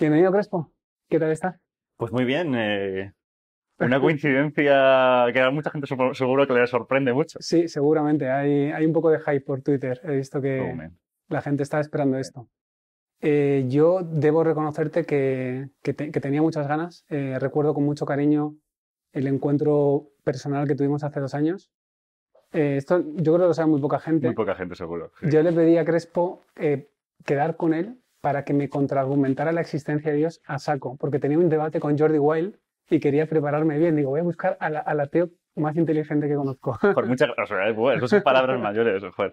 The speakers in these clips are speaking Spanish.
Bienvenido, Crespo. ¿Qué tal está? Pues muy bien. Eh, una coincidencia que a mucha gente seguro que le sorprende mucho. Sí, seguramente. Hay, un poco de hype por Twitter. He visto que oh, la gente está esperando esto. Eh, yo debo reconocerte que, que, tenía muchas ganas. Eh, recuerdo con mucho cariño el encuentro personal que tuvimos hace dos años. esto yo creo que lo sabe muy poca gente. Muy poca gente, seguro. Yo le pedí a Crespo quedar con él para que me contraargumentara la existencia de Dios a saco, porque tenía un debate con Jordi Wild y quería prepararme bien. Digo, voy a buscar al la, ateo más inteligente que conozco. Por muchas gracias, bueno, son palabras mayores. Eh,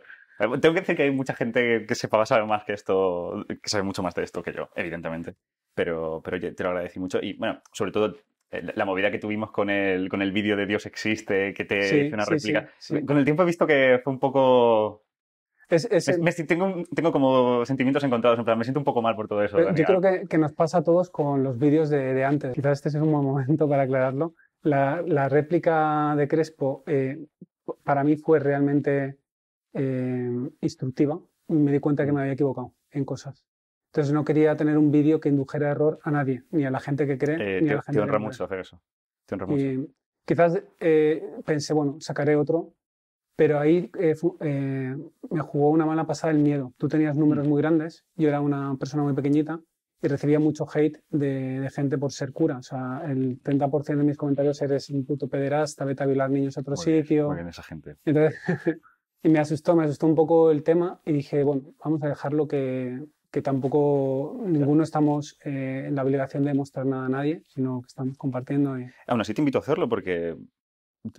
tengo que decir que hay mucha gente que sepa saber más que esto, que sabe mucho más de esto que yo, evidentemente. Pero, pero te lo agradecí mucho. Y bueno, sobre todo eh, la movida que tuvimos con el, con el vídeo de Dios existe, que te hice una réplica. con el tiempo he visto que fue un poco tengo, tengo, como sentimientos encontrados, me siento un poco mal por todo eso. Eh, yo creo que, nos pasa a todos con los vídeos de, de, antes. Quizás este es un buen momento para aclararlo. La, la réplica de Crespo eh, para mí fue realmente eh, instructiva. Me di cuenta que me había equivocado en cosas. Entonces no quería tener un vídeo que indujera error a nadie, ni a la gente que cree, eh, ni te, a la gente honra mucho hacer eso. mucho. quizás eh, pensé, bueno, sacaré otro pero ahí eh, eh, me jugó una mala pasada el miedo. Tú tenías números mm. muy grandes, yo era una persona muy pequeñita y recibía mucho hate de, gente por ser cura. O sea, el 30% de mis comentarios eres un puto pederasta, vete a violar niños a otro sitio. esa gente. Entonces, y me asustó, me asustó un poco el tema y dije, bueno, vamos a dejarlo que, que tampoco ninguno estamos eh, en la obligación de mostrar nada a nadie, sino que estamos compartiendo. Aún así te invito a hacerlo porque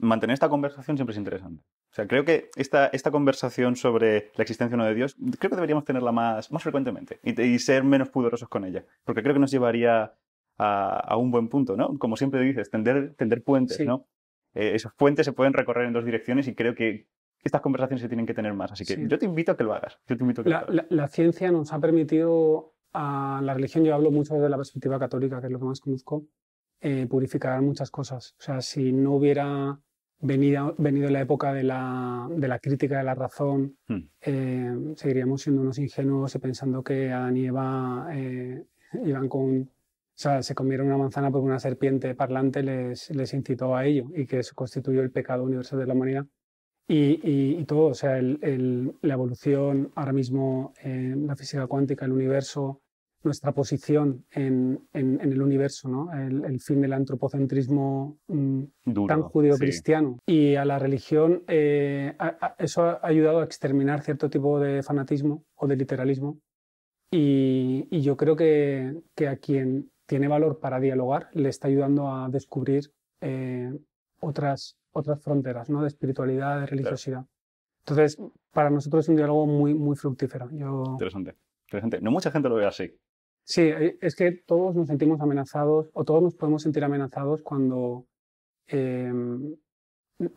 mantener esta conversación siempre es interesante creo que esta, esta conversación sobre la existencia o no de Dios, creo que deberíamos tenerla más, más frecuentemente y, ser menos pudorosos con ella, porque creo que nos llevaría a, un buen punto, ¿no? Como siempre dices, tender, tender puentes, ¿no? Eh, esos puentes se pueden recorrer en dos direcciones y creo que estas conversaciones se tienen que tener más. Así que yo te invito a que lo hagas. Yo te invito a la, ciencia nos ha permitido a la religión, yo hablo mucho desde la perspectiva católica, que es lo que más conozco, eh, purificar muchas cosas. O sea, si no hubiera venido venido la época de la, de la crítica de la razón, hmm. eh, seguiríamos siendo unos ingenuos y pensando que Adán y Eva eh, iban con. O sea, se comieron una manzana porque una serpiente parlante les, les incitó a ello y que eso constituyó el pecado universal de la humanidad. Y, y, todo, o sea, el, el, la evolución, ahora mismo en la física cuántica, el universo, nuestra posición en, el universo, el, fin del antropocentrismo mm, tan judío-cristiano. Y a la religión, eh, eso ha ayudado a exterminar cierto tipo de fanatismo o de literalismo. Y, yo creo que, a quien tiene valor para dialogar le está ayudando a descubrir eh, otras, otras fronteras ¿no? de espiritualidad, de religiosidad. Entonces, para nosotros es un diálogo muy, muy fructífero. Yo... Interesante, interesante. No mucha gente lo ve así. Sí, eh, es que todos nos sentimos amenazados o todos nos podemos sentir amenazados cuando em,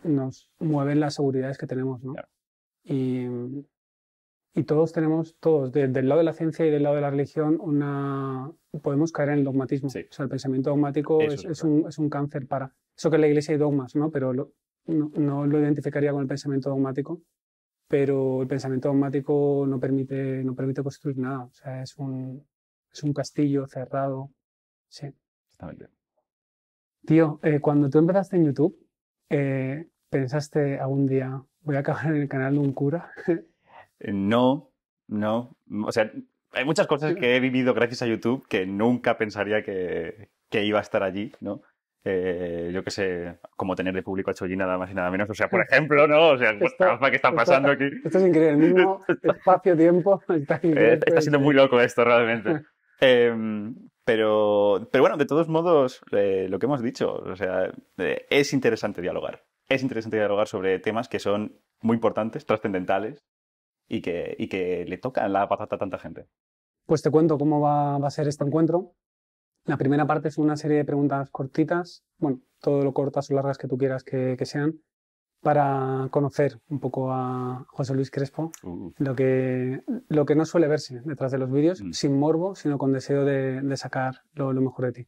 nos mueven las seguridades que tenemos, ¿no? Y, mm, y, todos tenemos, todos, del lado de la ciencia y del lado de la religión, una podemos caer en el dogmatismo. O sea, el pensamiento dogmático es, es, un, es, un, cáncer para... Eso que en la iglesia hay dogmas, ¿no? Pero no, no lo identificaría con el pensamiento dogmático pero el pensamiento dogmático no permite, no permite construir nada. O sea, es un, es un castillo cerrado. Sí. bien Tío, eh, cuando tú empezaste en YouTube, eh, ¿pensaste algún día, voy a acabar en el canal de un cura? Eh, no, no. O sea, hay muchas cosas que he vivido gracias a YouTube que nunca pensaría que, que iba a estar allí, ¿no? yo qué sé, como tener de público a Cholli nada más y nada menos. O sea, por ejemplo, ¿no? O sea, esto, ¿qué está pasando aquí? Esto es increíble, el mismo espacio-tiempo está siendo muy loco esto realmente. Em, pero, pero bueno, de todos modos, eh, lo que hemos dicho, o sea, eh, es interesante dialogar. Es interesante dialogar sobre temas que son muy importantes, trascendentales y que, y que le tocan la patata a tanta gente. Pues te cuento cómo va, a ser este encuentro. La primera parte es una serie de preguntas cortitas, bueno, todo lo cortas o largas que tú quieras que sean, para conocer un poco a José Luis Crespo, mm. lo, que, lo que no suele verse detrás de los vídeos, mm. sin morbo, sino con deseo de, sacar lo, mejor de ti.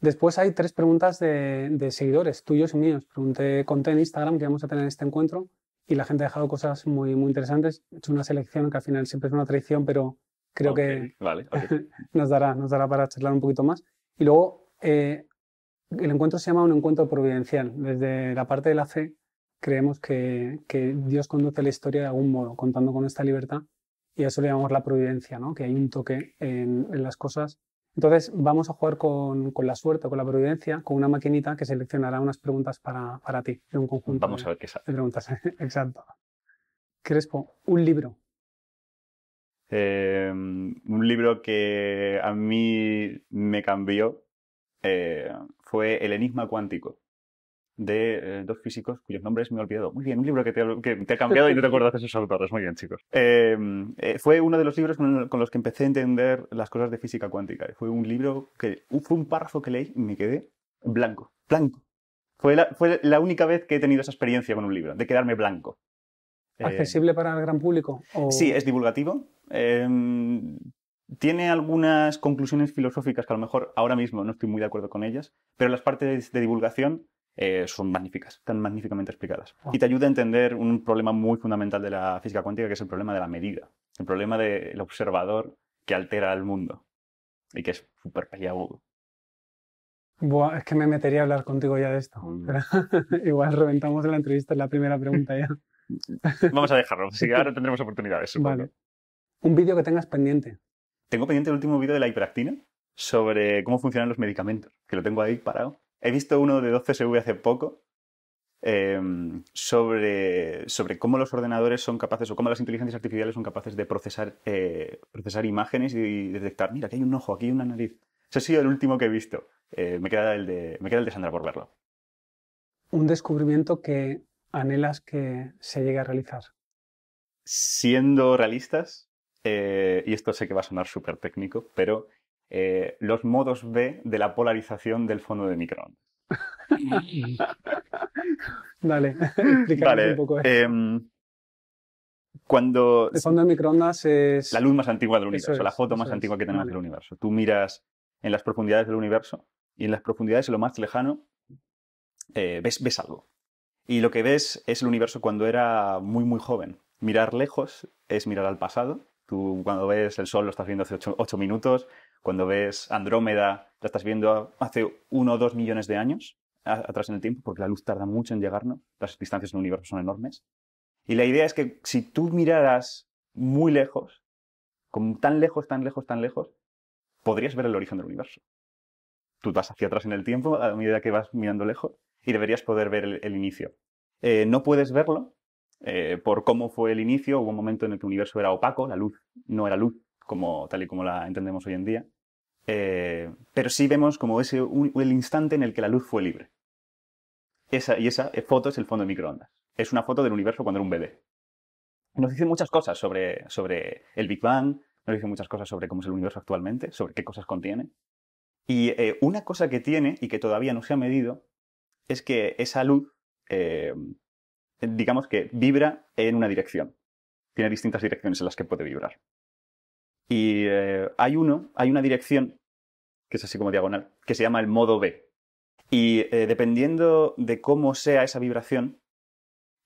Después hay tres preguntas de, seguidores, tuyos y míos. Pregunté, conté en Instagram que íbamos a tener este encuentro y la gente ha dejado cosas muy, muy interesantes. He hecho una selección que al final siempre es una traición, pero creo que nos, dará, nos dará para charlar un poquito más. Y luego, eh, el encuentro se llama un encuentro providencial. Desde la parte de la fe, creemos que, Dios conduce la historia de algún modo, contando con esta libertad, y a eso le llamamos la providencia, ¿no? que hay un toque en, las cosas. Entonces vamos a jugar con, la suerte, con la providencia, con una maquinita que seleccionará unas preguntas para, ti, de un conjunto. Vamos a ver qué sale. preguntas, exacto. Crespo, un libro. Em, un libro que a mí me cambió eh, fue El Enigma Cuántico de eh, dos físicos cuyos nombres me he olvidado. Muy bien, un libro que te, ha cambiado y no te acuerdas de esos autores. Muy bien, chicos. Em, eh, fue uno de los libros con, los que empecé a entender las cosas de física cuántica. Fue un libro que, fue un párrafo que leí y me quedé blanco, blanco. Fue la, fue la única vez que he tenido esa experiencia con un libro, de quedarme blanco. Em, ¿Accesible para el gran público? Sí, es divulgativo. Em, tiene algunas conclusiones filosóficas que a lo mejor ahora mismo no estoy muy de acuerdo con ellas, pero las partes de divulgación eh, son magníficas, están magníficamente explicadas. Y te ayuda a entender un problema muy fundamental de la física cuántica, que es el problema de la medida, el problema del observador que altera el mundo y que es súper peliagudo. Buah, es que me metería a hablar contigo ya de esto. Mm. igual reventamos la entrevista en la primera pregunta ya. Vamos a dejarlo, si ahora tendremos oportunidades. Un vídeo que tengas pendiente. Tengo pendiente el último vídeo de la hiperactina sobre cómo funcionan los medicamentos, que lo tengo ahí parado. He visto uno de 12SV hace poco em, sobre, sobre cómo los ordenadores son capaces o cómo las inteligencias artificiales son capaces de procesar, eh, procesar imágenes y detectar, mira, aquí hay un ojo, aquí hay una nariz. Ese ha sido el último que he visto. Eh, me, queda el de, me queda el de Sandra por verlo. Un descubrimiento que anhelas que se llegue a realizar. Siendo realistas, eh, y esto sé que va a sonar súper técnico, pero eh, los modos B de la polarización del fondo de microondas. Dale, vale, un poco. Eh, cuando... El fondo de microondas es... La luz más antigua del universo, la foto más antigua que tenemos del universo. Tú miras en las profundidades del universo y en las profundidades en lo más lejano eh, ves, ves algo. Y lo que ves es el universo cuando era muy, muy joven. Mirar lejos es mirar al pasado. Tú cuando ves el sol lo estás viendo hace 8 minutos, cuando ves Andrómeda, la estás viendo hace uno o dos millones de años atrás en el tiempo, porque la luz tarda mucho en llegarnos, las distancias en el universo son enormes. Y la idea es que si tú miraras muy lejos, como tan lejos, tan lejos, tan lejos, podrías ver el origen del universo. Tú vas hacia atrás en el tiempo a medida que vas mirando lejos y deberías poder ver el, inicio. Eh, no puedes verlo eh, por cómo fue el inicio. Hubo un momento en el que el universo era opaco, la luz no era luz, tal y como la entendemos hoy en día. Eh, pero sí vemos como ese el instante en el que la luz fue libre. Esa, y esa foto es el fondo de microondas. Es una foto del universo cuando era un bebé. Nos dice muchas cosas sobre, sobre el Big Bang, nos dice muchas cosas sobre cómo es el universo actualmente, sobre qué cosas contiene. Y eh, una cosa que tiene y que todavía no se ha medido es que esa luz, eh, digamos que vibra en una dirección. Tiene distintas direcciones en las que puede vibrar. Y eh, hay uno, hay una dirección, que es así como diagonal, que se llama el modo B. Y eh, dependiendo de cómo sea esa vibración,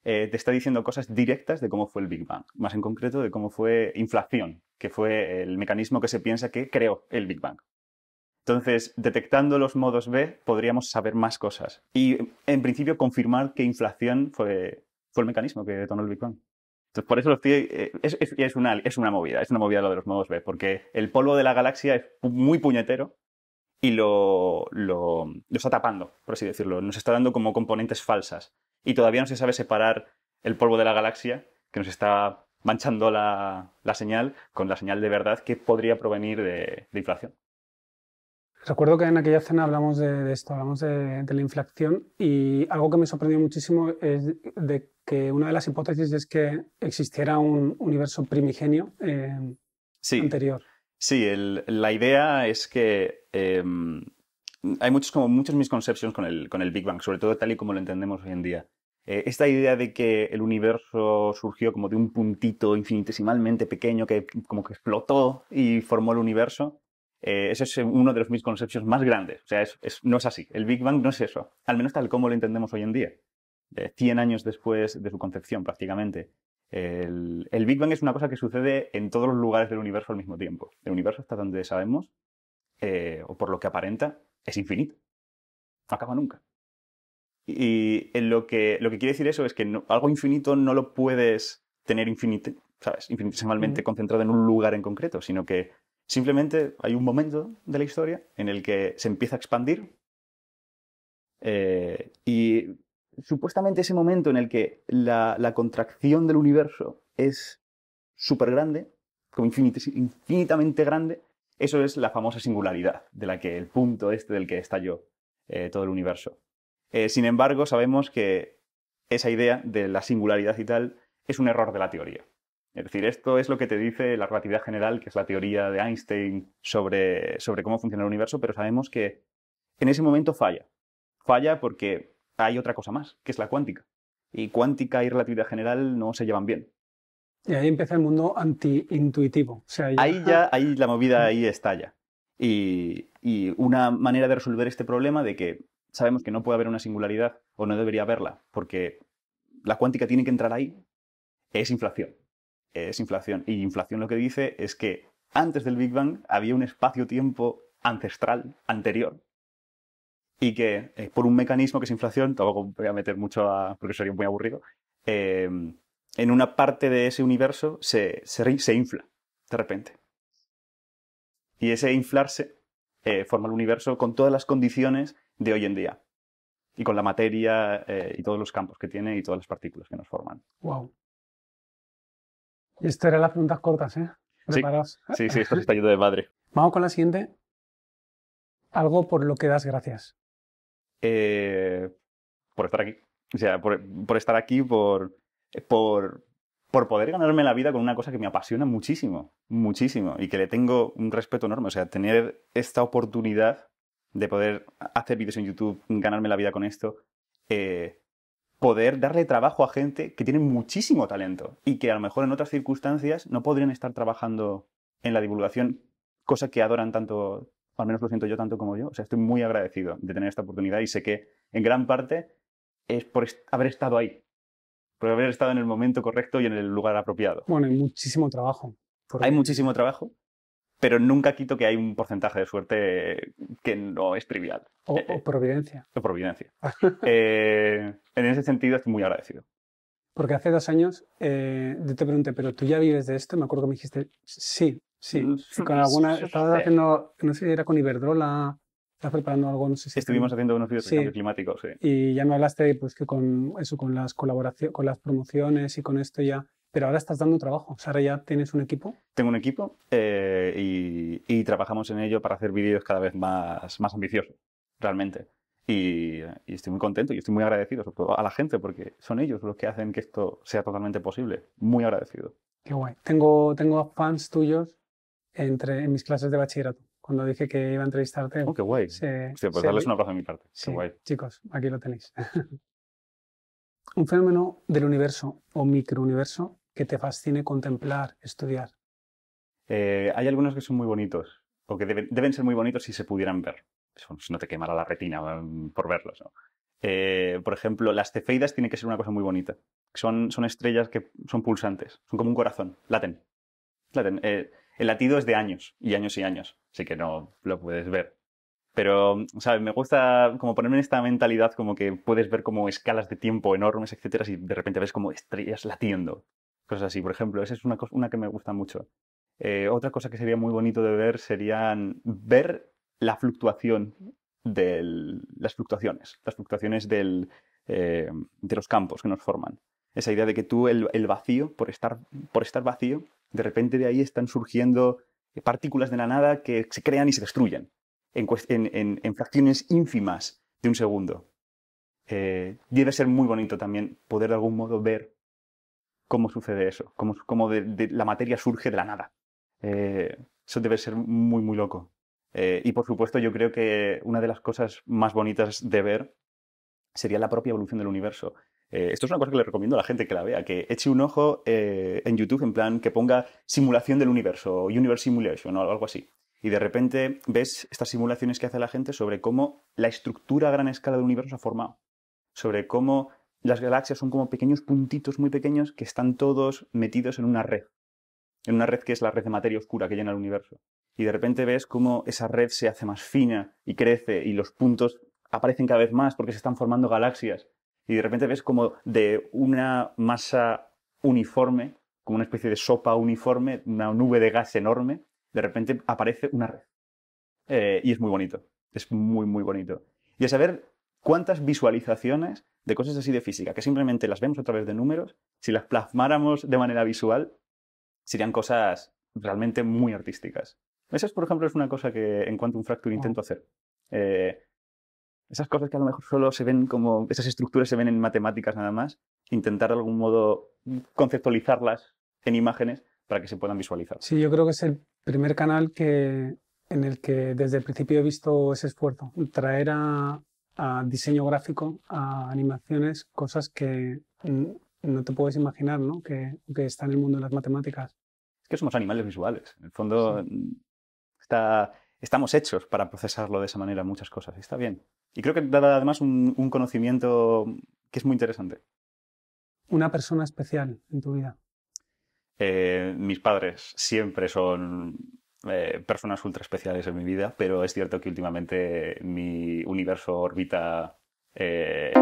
eh, te está diciendo cosas directas de cómo fue el Big Bang, más en concreto de cómo fue inflación, que fue el mecanismo que se piensa que creó el Big Bang. Entonces, detectando los modos B, podríamos saber más cosas. Y, en principio, confirmar que inflación fue, fue el mecanismo que detonó el Big Bang. Entonces, por eso eh, es, una, movida, es una movida lo de los modos B, porque el polvo de la galaxia es muy puñetero y lo, lo, está tapando, por así decirlo. Nos está dando como componentes falsas. Y todavía no se sabe separar el polvo de la galaxia, que nos está manchando la, señal, con la señal de verdad que podría provenir de inflación. Recuerdo que en aquella cena hablamos de, esto, hablamos de, la inflación y algo que me sorprendió muchísimo es de que una de las hipótesis es que existiera un universo primigenio eh, sí. anterior. Sí, la idea es que em, hay muchos, como misconceptions con el, con el Big Bang, sobre todo tal y como lo entendemos hoy en día. Eh, esta idea de que el universo surgió como de un puntito infinitesimalmente pequeño que como que explotó y formó el universo, eh, ese es uno de los misconceptions más grandes. O sea, no es así. El Big Bang no es eso. Al menos tal como lo entendemos hoy en día. Eh, cien 100 años después de su concepción, prácticamente. El, Big Bang es una cosa que sucede en todos los lugares del universo al mismo tiempo. El universo, hasta donde sabemos, eh, o por lo que aparenta, es infinito. No acaba nunca. Y, lo, que, lo que quiere decir eso es que algo infinito no lo puedes tener infinito, ¿sabes? infinitesimalmente concentrado en un lugar en concreto, sino que Simplemente hay un momento de la historia en el que se empieza a expandir eh, y supuestamente ese momento en el que la, contracción del universo es súper grande, como infinitamente grande, eso es la famosa singularidad, de la que el punto este del que estalló eh, todo el universo. Eh, sin embargo, sabemos que esa idea de la singularidad y tal es un error de la teoría. Es decir, esto es lo que te dice la relatividad general, que es la teoría de Einstein sobre, cómo funciona el universo, pero sabemos que en ese momento falla. Falla porque hay otra cosa más, que es la cuántica. Y cuántica y relatividad general no se llevan bien. Y ahí empieza el mundo antiintuitivo. Ahí ya, ahí la movida ahí estalla. Y, y una manera de resolver este problema de que sabemos que no puede haber una singularidad o no debería haberla, porque la cuántica tiene que entrar ahí, es inflación es inflación. Y inflación lo que dice es que antes del Big Bang había un espacio-tiempo ancestral, anterior, y que eh, por un mecanismo que es inflación, tampoco voy a meter mucho a, porque sería muy aburrido, eh, en una parte de ese universo se, infla de repente. Y ese inflarse eh, forma el universo con todas las condiciones de hoy en día. Y con la materia y todos los campos que tiene y todas las partículas que nos forman. Wow esto eran las preguntas cortas, ¿eh? Sí, sí, esto se está yendo de madre. Vamos con la siguiente. Algo por lo que das gracias. Eh, por estar aquí. O sea, por, estar aquí, por, por, por poder ganarme la vida con una cosa que me apasiona muchísimo, muchísimo, y que le tengo un respeto enorme. O sea, tener esta oportunidad de poder hacer vídeos en YouTube, ganarme la vida con esto, eh, poder darle trabajo a gente que tiene muchísimo talento y que a lo mejor en otras circunstancias no podrían estar trabajando en la divulgación, cosa que adoran tanto, al menos lo siento yo tanto como yo. O sea, estoy muy agradecido de tener esta oportunidad y sé que en gran parte es por haber estado ahí, por haber estado en el momento correcto y en el lugar apropiado. Bueno, hay muchísimo trabajo. Hay muchísimo trabajo pero nunca quito que hay un porcentaje de suerte que no es trivial. O, eh, providencia. O providencia. Eh, en ese sentido estoy muy agradecido. Porque hace dos años eh, yo te pregunté, ¿pero tú ya vives de esto? Me acuerdo que me dijiste, sí, sí. Mm, con mm, alguna, estabas haciendo, no sé si era con Iberdrola, estabas preparando algo, no sé si. Estuvimos haciendo unos vídeos de cambio climático, sí. Y ya me hablaste, pues que con eso, con las colaboraciones, con las promociones y con esto ya pero ahora estás dando trabajo. O sea, ahora ya tienes un equipo. Tengo un equipo eh, y, trabajamos en ello para hacer vídeos cada vez más, más ambiciosos, realmente. Y, estoy muy contento y estoy muy agradecido, sobre todo a la gente, porque son ellos los que hacen que esto sea totalmente posible. Muy agradecido. Qué guay. Tengo, tengo fans tuyos entre, en mis clases de bachillerato cuando dije que iba a entrevistarte. Oh, qué guay. Se, pues darles un abrazo de mi parte. guay. Chicos, aquí lo tenéis. un fenómeno del universo o microuniverso que te fascine contemplar, estudiar? Eh, hay algunos que son muy bonitos, o que deben, ser muy bonitos si se pudieran ver. Si no te quemara la retina mm, por verlos. Eh, por ejemplo, las cefeidas tienen que ser una cosa muy bonita. Son, estrellas que son pulsantes, son como un corazón, laten. Eh, el latido es de años y años y años, así que no lo puedes ver. Pero, ¿sabes? Me gusta como ponerme en esta mentalidad como que puedes ver como escalas de tiempo enormes, etcétera, y de repente ves como estrellas latiendo así. Por ejemplo, esa es una, que me gusta mucho. Eh, otra cosa que sería muy bonito de ver serían ver la fluctuación de las fluctuaciones, las fluctuaciones eh, de los campos que nos forman. Esa idea de que tú el, vacío, por estar, por estar vacío, de repente de ahí están surgiendo partículas de la nada que se crean y se destruyen en, fracciones ínfimas de un segundo. Eh, debe ser muy bonito también poder de algún modo ver cómo sucede eso, cómo, la materia surge de la nada. Eh, eso debe ser muy, muy loco. Eh, y por supuesto, yo creo que una de las cosas más bonitas de ver sería la propia evolución del universo. Eh, esto es una cosa que le recomiendo a la gente que la vea, que eche un ojo en YouTube, en plan que ponga simulación del universo, Universe Simulation o algo así. Y de repente ves estas simulaciones que hace la gente sobre cómo la estructura a gran escala del universo se ha formado, sobre cómo las galaxias son como pequeños puntitos muy pequeños que están todos metidos en una red, en una red que es la red de materia oscura que llena el universo. Y de repente ves cómo esa red se hace más fina y crece y los puntos aparecen cada vez más porque se están formando galaxias. Y de repente ves como de una masa uniforme, como una especie de sopa uniforme, una nube de gas enorme, de repente aparece una red. Eh, y es muy bonito, es muy, muy bonito. Y a saber cuántas visualizaciones de cosas así de física, que simplemente las vemos a través de números, si las plasmáramos de manera visual, serían cosas realmente muy artísticas. Esa, por ejemplo, es una cosa que en cuanto a un Fracture intento hacer. Eh, esas cosas que a lo mejor solo se ven como, esas estructuras se ven en matemáticas nada más, intentar de algún modo conceptualizarlas en imágenes para que se puedan visualizar. Sí, yo creo que es el primer canal en el que desde el principio he visto ese esfuerzo, traer a, a diseño gráfico, a animaciones, cosas que no te puedes imaginar, ¿no? Que, que está en el mundo de las matemáticas. Es que somos animales visuales. En el fondo estamos hechos para procesarlo de esa manera muchas cosas. Y está bien. Y creo que da además un, conocimiento que es muy interesante. Una persona especial en tu vida. Eh, mis padres siempre son eh, personas ultra especiales en mi vida, pero es cierto que últimamente mi universo orbita... Eh,